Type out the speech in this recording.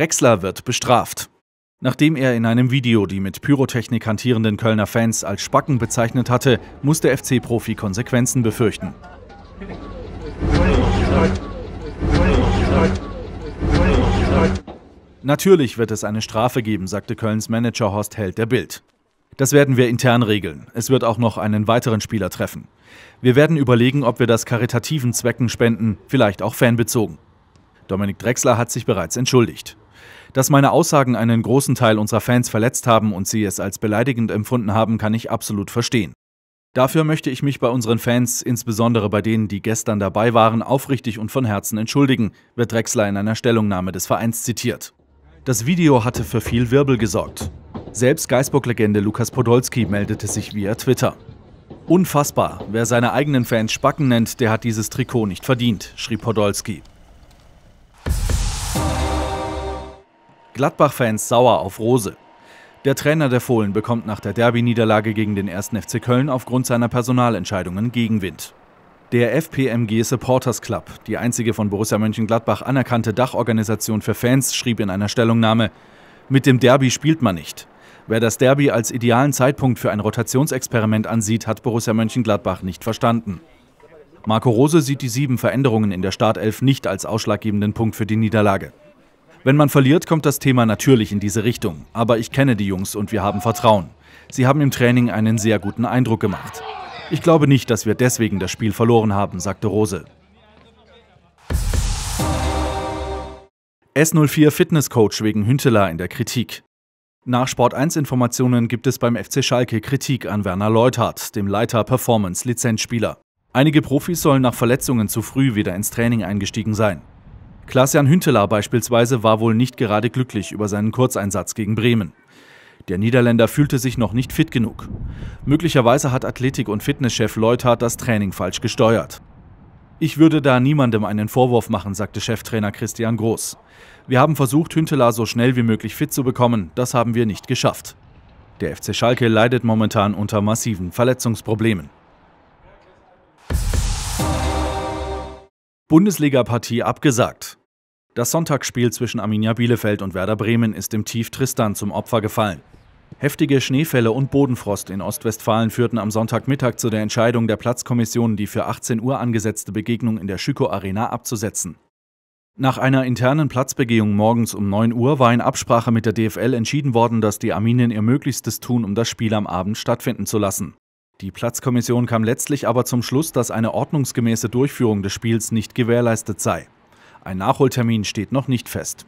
Drexler wird bestraft. Nachdem er in einem Video die mit Pyrotechnik hantierenden Kölner Fans als Spacken bezeichnet hatte, muss der FC-Profi Konsequenzen befürchten. Natürlich wird es eine Strafe geben, sagte Kölns Manager Horst Held der Bild. Das werden wir intern regeln. Es wird auch noch einen weiteren Spieler treffen. Wir werden überlegen, ob wir das karitativen Zwecken spenden, vielleicht auch fanbezogen. Dominik Drexler hat sich bereits entschuldigt. Dass meine Aussagen einen großen Teil unserer Fans verletzt haben und sie es als beleidigend empfunden haben, kann ich absolut verstehen. Dafür möchte ich mich bei unseren Fans, insbesondere bei denen, die gestern dabei waren, aufrichtig und von Herzen entschuldigen, wird Drexler in einer Stellungnahme des Vereins zitiert. Das Video hatte für viel Wirbel gesorgt. Selbst Geisburg-Legende Lukas Podolski meldete sich via Twitter. Unfassbar, wer seine eigenen Fans Spacken nennt, der hat dieses Trikot nicht verdient, schrieb Podolski. Gladbach-Fans sauer auf Rose. Der Trainer der Fohlen bekommt nach der Derby-Niederlage gegen den 1. FC Köln aufgrund seiner Personalentscheidungen Gegenwind. Der FPMG Supporters Club, die einzige von Borussia Mönchengladbach anerkannte Dachorganisation für Fans, schrieb in einer Stellungnahme: Mit dem Derby spielt man nicht. Wer das Derby als idealen Zeitpunkt für ein Rotationsexperiment ansieht, hat Borussia Mönchengladbach nicht verstanden. Marco Rose sieht die sieben Veränderungen in der Startelf nicht als ausschlaggebenden Punkt für die Niederlage. Wenn man verliert, kommt das Thema natürlich in diese Richtung. Aber ich kenne die Jungs und wir haben Vertrauen. Sie haben im Training einen sehr guten Eindruck gemacht. Ich glaube nicht, dass wir deswegen das Spiel verloren haben, sagte Rose. S04 Fitnesscoach wegen Hünteler in der Kritik. Nach Sport1-Informationen gibt es beim FC Schalke Kritik an Werner Leuthardt, dem Leiter Performance-Lizenzspieler. Einige Profis sollen nach Verletzungen zu früh wieder ins Training eingestiegen sein. Klaas-Jan Hünteler beispielsweise war wohl nicht gerade glücklich über seinen Kurzeinsatz gegen Bremen. Der Niederländer fühlte sich noch nicht fit genug. Möglicherweise hat Athletik- und Fitnesschef Leuthard das Training falsch gesteuert. Ich würde da niemandem einen Vorwurf machen, sagte Cheftrainer Christian Groß. Wir haben versucht, Hünteler so schnell wie möglich fit zu bekommen, das haben wir nicht geschafft. Der FC Schalke leidet momentan unter massiven Verletzungsproblemen. Bundesligapartie abgesagt. Das Sonntagsspiel zwischen Arminia Bielefeld und Werder Bremen ist im Tief Tristan zum Opfer gefallen. Heftige Schneefälle und Bodenfrost in Ostwestfalen führten am Sonntagmittag zu der Entscheidung der Platzkommission, die für 18 Uhr angesetzte Begegnung in der Schüko Arena abzusetzen. Nach einer internen Platzbegehung morgens um 9 Uhr war in Absprache mit der DFL entschieden worden, dass die Arminien ihr Möglichstes tun, um das Spiel am Abend stattfinden zu lassen. Die Platzkommission kam letztlich aber zum Schluss, dass eine ordnungsgemäße Durchführung des Spiels nicht gewährleistet sei. Ein Nachholtermin steht noch nicht fest.